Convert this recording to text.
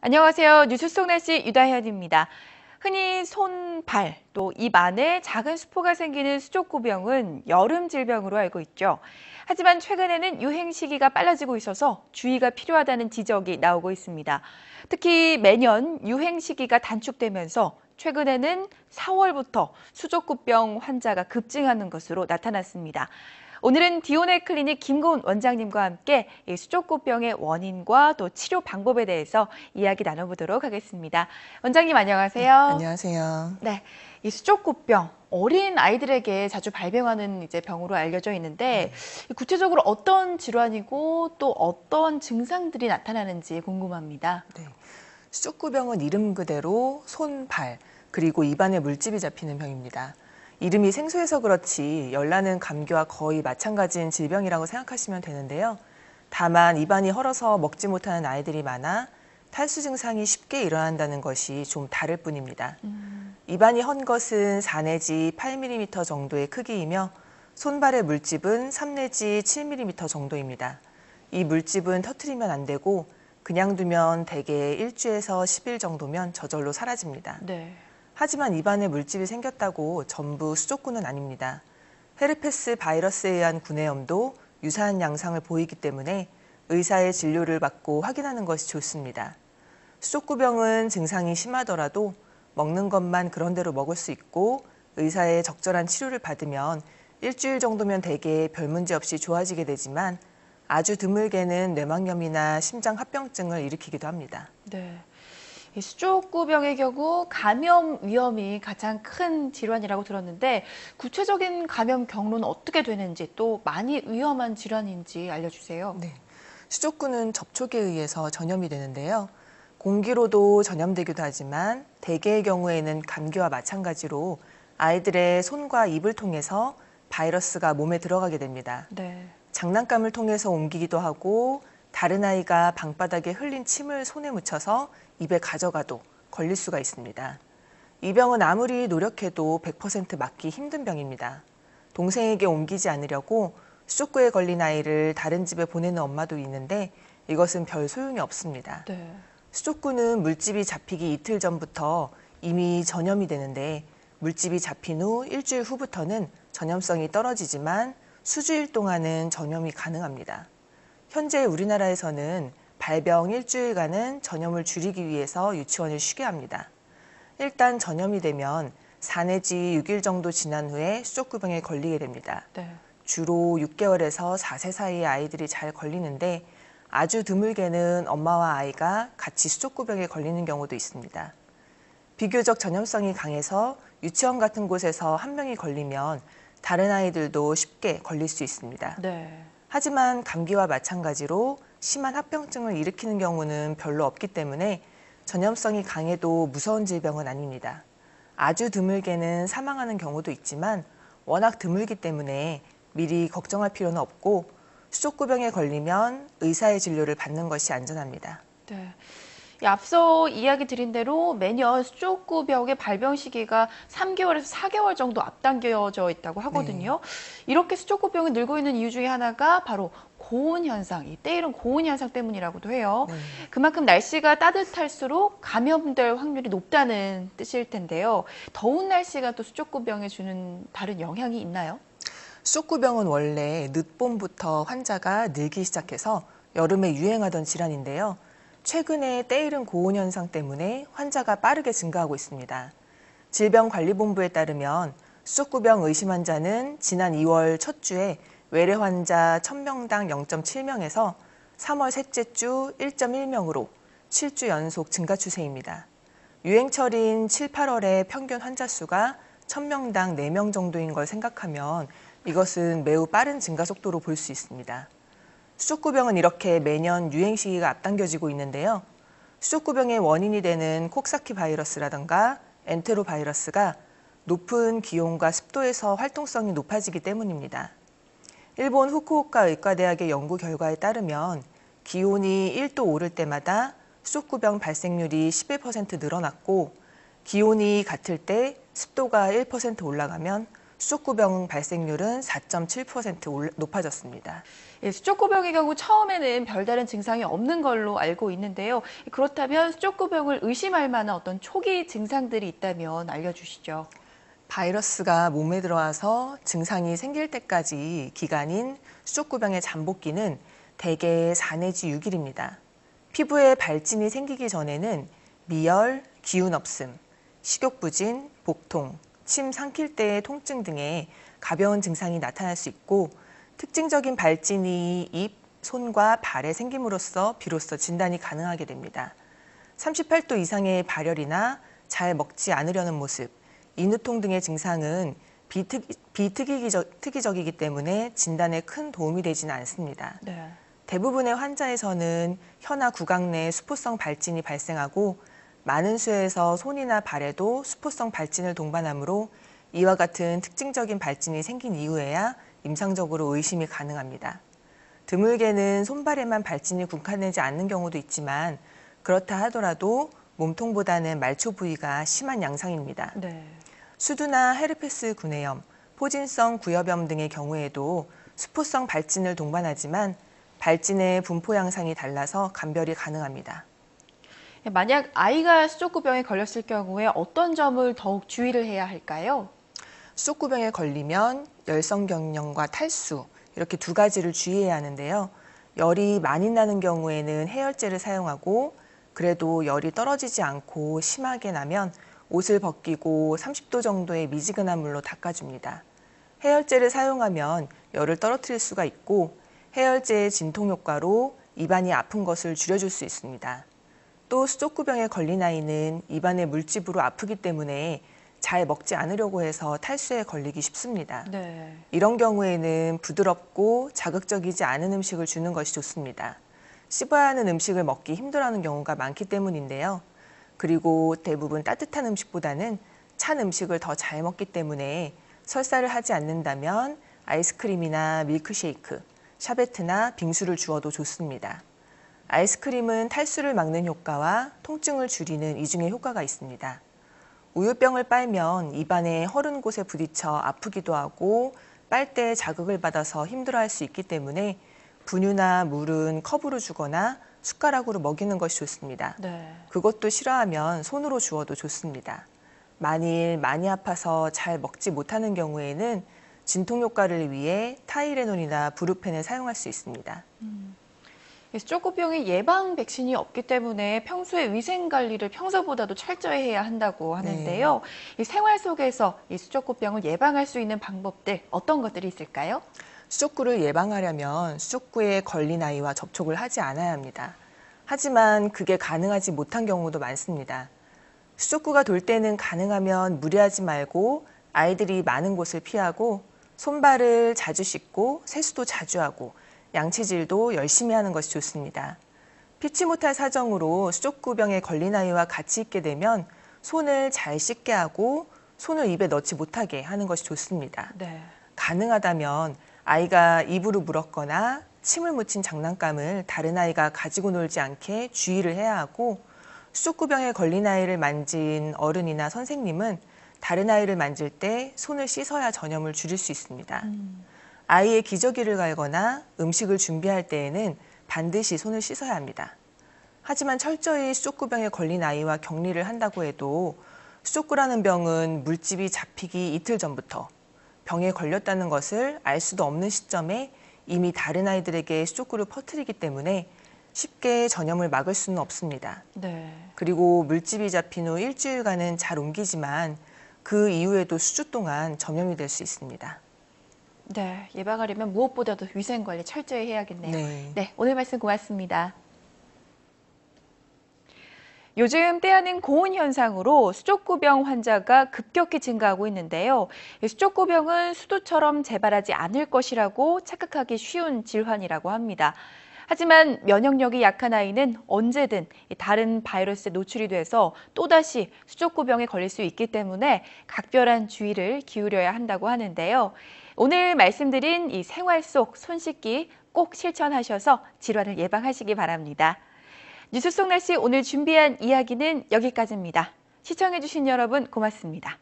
안녕하세요. 뉴스 속 날씨 유다현입니다. 흔히 손, 발, 또 입 안에 작은 수포가 생기는 수족구병은 여름 질병으로 알고 있죠. 하지만 최근에는 유행 시기가 빨라지고 있어서 주의가 필요하다는 지적이 나오고 있습니다. 특히 매년 유행 시기가 단축되면서 최근에는 4월부터 수족구병 환자가 급증하는 것으로 나타났습니다. 오늘은 디오네 클리닉 김고은 원장님과 함께 수족구병의 원인과 또 치료 방법에 대해서 이야기 나눠보도록 하겠습니다. 원장님 안녕하세요. 네, 안녕하세요. 네, 이 수족구병 어린 아이들에게 자주 발병하는 이제 병으로 알려져 있는데 네. 구체적으로 어떤 질환이고 또 어떤 증상들이 나타나는지 궁금합니다. 네. 수족구병은 이름 그대로 손, 발 그리고 입안에 물집이 잡히는 병입니다. 이름이 생소해서 그렇지 열나는 감기와 거의 마찬가지인 질병이라고 생각하시면 되는데요. 다만 입안이 헐어서 먹지 못하는 아이들이 많아 탈수 증상이 쉽게 일어난다는 것이 좀 다를 뿐입니다. 음. 입안이 헌 것은 4 내지 8mm 정도의 크기이며 손발의 물집은 3 내지 7mm 정도입니다. 이 물집은 터트리면 안 되고 그냥 두면 대개 일주에서 10일 정도면 저절로 사라집니다. 네. 하지만 입안에 물집이 생겼다고 전부 수족구는 아닙니다. 헤르페스 바이러스에 의한 구내염도 유사한 양상을 보이기 때문에 의사의 진료를 받고 확인하는 것이 좋습니다. 수족구병은 증상이 심하더라도 먹는 것만 그런 대로 먹을 수 있고 의사의 적절한 치료를 받으면 일주일 정도면 대개 별 문제 없이 좋아지게 되지만 아주 드물게는 뇌막염이나 심장 합병증을 일으키기도 합니다. 네. 수족구병의 경우 감염 위험이 가장 큰 질환이라고 들었는데 구체적인 감염 경로는 어떻게 되는지 또 많이 위험한 질환인지 알려주세요. 네. 수족구는 접촉에 의해서 전염이 되는데요. 공기로도 전염되기도 하지만 대개의 경우에는 감기와 마찬가지로 아이들의 손과 입을 통해서 바이러스가 몸에 들어가게 됩니다. 네. 장난감을 통해서 옮기기도 하고 다른 아이가 방바닥에 흘린 침을 손에 묻혀서 입에 가져가도 걸릴 수가 있습니다. 이 병은 아무리 노력해도 100% 막기 힘든 병입니다. 동생에게 옮기지 않으려고 수족구에 걸린 아이를 다른 집에 보내는 엄마도 있는데 이것은 별 소용이 없습니다. 네. 수족구는 물집이 잡히기 이틀 전부터 이미 전염이 되는데 물집이 잡힌 후 일주일 후부터는 전염성이 떨어지지만 수주일 동안은 전염이 가능합니다. 현재 우리나라에서는 발병 일주일간은 전염을 줄이기 위해서 유치원을 쉬게 합니다. 일단 전염이 되면 4 내지 6일 정도 지난 후에 수족구병에 걸리게 됩니다. 네. 주로 6개월에서 4세 사이의 아이들이 잘 걸리는데 아주 드물게는 엄마와 아이가 같이 수족구병에 걸리는 경우도 있습니다. 비교적 전염성이 강해서 유치원 같은 곳에서 한 명이 걸리면 다른 아이들도 쉽게 걸릴 수 있습니다. 네. 하지만 감기와 마찬가지로 심한 합병증을 일으키는 경우는 별로 없기 때문에 전염성이 강해도 무서운 질병은 아닙니다. 아주 드물게는 사망하는 경우도 있지만 워낙 드물기 때문에 미리 걱정할 필요는 없고 수족구병에 걸리면 의사의 진료를 받는 것이 안전합니다. 네. 앞서 이야기 드린 대로 매년 수족구벽의 발병 시기가 3개월에서 4개월 정도 앞당겨져 있다고 하거든요. 네. 이렇게 수족구병이 늘고 있는 이유 중에 하나가 바로 고온 현상, 이 때이른 고온 현상 때문이라고도 해요. 네. 그만큼 날씨가 따뜻할수록 감염될 확률이 높다는 뜻일 텐데요. 더운 날씨가 또 수족구병에 주는 다른 영향이 있나요? 수족구병은 원래 늦봄부터 환자가 늘기 시작해서 여름에 유행하던 질환인데요. 최근에 때이른 고온 현상 때문에 환자가 빠르게 증가하고 있습니다. 질병관리본부에 따르면 수족구병 의심 환자는 지난 2월 첫 주에 외래 환자 1000명당 0.7명에서 3월 셋째 주 1.1명으로 7주 연속 증가 추세입니다. 유행철인 7, 8월의 평균 환자 수가 1000명당 4명 정도인 걸 생각하면 이것은 매우 빠른 증가 속도로 볼 수 있습니다. 수족구병은 이렇게 매년 유행 시기가 앞당겨지고 있는데요. 수족구병의 원인이 되는 콕사키 바이러스라든가 엔테로 바이러스가 높은 기온과 습도에서 활동성이 높아지기 때문입니다. 일본 후쿠오카 의과대학의 연구 결과에 따르면 기온이 1도 오를 때마다 수족구병 발생률이 11% 늘어났고 기온이 같을 때 습도가 1% 올라가면 수족구병 발생률은 4.7% 높아졌습니다. 예, 수족구병의 경우 처음에는 별다른 증상이 없는 걸로 알고 있는데요. 그렇다면 수족구병을 의심할 만한 어떤 초기 증상들이 있다면 알려주시죠. 바이러스가 몸에 들어와서 증상이 생길 때까지 기간인 수족구병의 잠복기는 대개 4 내지 6일입니다. 피부에 발진이 생기기 전에는 미열, 기운 없음, 식욕 부진, 복통, 침 삼킬 때의 통증 등의 가벼운 증상이 나타날 수 있고 특징적인 발진이 입, 손과 발에 생김으로써 비로소 진단이 가능하게 됩니다. 38도 이상의 발열이나 잘 먹지 않으려는 모습, 인후통 등의 증상은 비특, 이적 이기 때문에 진단에 큰 도움이 되지는 않습니다. 네. 대부분의 환자에서는 현아 구강 내 수포성 발진이 발생하고 많은 수에서 손이나 발에도 수포성 발진을 동반하므로 이와 같은 특징적인 발진이 생긴 이후에야 임상적으로 의심이 가능합니다. 드물게는 손발에만 발진이 국한되지 않는 경우도 있지만 그렇다 하더라도 몸통보다는 말초 부위가 심한 양상입니다. 네. 수두나 헤르페스 구내염, 포진성 구여염 등의 경우에도 수포성 발진을 동반하지만 발진의 분포 양상이 달라서 감별이 가능합니다. 예, 만약 아이가 수족구병에 걸렸을 경우에 어떤 점을 더욱 주의를 해야 할까요? 수족구병에 걸리면 열성 경련과 탈수 이렇게 두 가지를 주의해야 하는데요. 열이 많이 나는 경우에는 해열제를 사용하고 그래도 열이 떨어지지 않고 심하게 나면 옷을 벗기고 30도 정도의 미지근한 물로 닦아줍니다. 해열제를 사용하면 열을 떨어뜨릴 수가 있고 해열제의 진통 효과로 입안이 아픈 것을 줄여줄 수 있습니다. 또 수족구병에 걸린 아이는 입안에 물집으로 아프기 때문에 잘 먹지 않으려고 해서 탈수에 걸리기 쉽습니다. 네. 이런 경우에는 부드럽고 자극적이지 않은 음식을 주는 것이 좋습니다. 씹어야 하는 음식을 먹기 힘들어하는 경우가 많기 때문인데요. 그리고 대부분 따뜻한 음식보다는 찬 음식을 더 잘 먹기 때문에 설사를 하지 않는다면 아이스크림이나 밀크쉐이크, 샤베트나 빙수를 주어도 좋습니다. 아이스크림은 탈수를 막는 효과와 통증을 줄이는 이중의 효과가 있습니다. 우유병을 빨면 입안의 허른 곳에 부딪혀 아프기도 하고 빨대에 자극을 받아서 힘들어할 수 있기 때문에 분유나 물은 컵으로 주거나 숟가락으로 먹이는 것이 좋습니다. 네. 그것도 싫어하면 손으로 주어도 좋습니다. 만일 많이 아파서 잘 먹지 못하는 경우에는 진통 효과를 위해 타이레놀이나 브루펜을 사용할 수 있습니다. 음. 그래서 쪼꼬병이 예방 백신이 없기 때문에 평소에 위생 관리를 평소보다도 철저히 해야 한다고 네. 하는데요. 네. 이 생활 속에서 이 수족구병을 예방할 수 있는 방법들 어떤 것들이 있을까요? 수족구를 예방하려면 수족구에 걸린 아이와 접촉을 하지 않아야 합니다. 하지만 그게 가능하지 못한 경우도 많습니다. 수족구가 돌 때는 가능하면 무리하지 말고 아이들이 많은 곳을 피하고 손발을 자주 씻고 세수도 자주 하고 양치질도 열심히 하는 것이 좋습니다. 피치 못할 사정으로 수족구병에 걸린 아이와 같이 있게 되면 손을 잘 씻게 하고 손을 입에 넣지 못하게 하는 것이 좋습니다. 네. 가능하다면 아이가 입으로 물었거나 침을 묻힌 장난감을 다른 아이가 가지고 놀지 않게 주의를 해야 하고 수족구병에 걸린 아이를 만진 어른이나 선생님은 다른 아이를 만질 때 손을 씻어야 전염을 줄일 수 있습니다. 음. 아이의 기저귀를 갈거나 음식을 준비할 때에는 반드시 손을 씻어야 합니다. 하지만 철저히 수족구병에 걸린 아이와 격리를 한다고 해도 수족구라는 병은 물집이 잡히기 이틀 전부터 병에 걸렸다는 것을 알 수도 없는 시점에 이미 다른 아이들에게 수족구를 퍼뜨리기 때문에 쉽게 전염을 막을 수는 없습니다. 네. 그리고 물집이 잡힌 후 일주일간은 잘 옮기지만 그 이후에도 수주 동안 전염이 될 수 있습니다. 네, 예방하려면 무엇보다도 위생관리 철저히 해야겠네요. 네. 네, 오늘 말씀 고맙습니다. 요즘 때아닌 고온 현상으로 수족구병 환자가 급격히 증가하고 있는데요. 수족구병은 수도처럼 재발하지 않을 것이라고 착각하기 쉬운 질환이라고 합니다. 하지만 면역력이 약한 아이는 언제든 다른 바이러스에 노출이 돼서 또다시 수족구병에 걸릴 수 있기 때문에 각별한 주의를 기울여야 한다고 하는데요. 오늘 말씀드린 이 생활 속 손 씻기 꼭 실천하셔서 질환을 예방하시기 바랍니다. 뉴스 속 날씨 오늘 준비한 이야기는 여기까지입니다. 시청해주신 여러분 고맙습니다.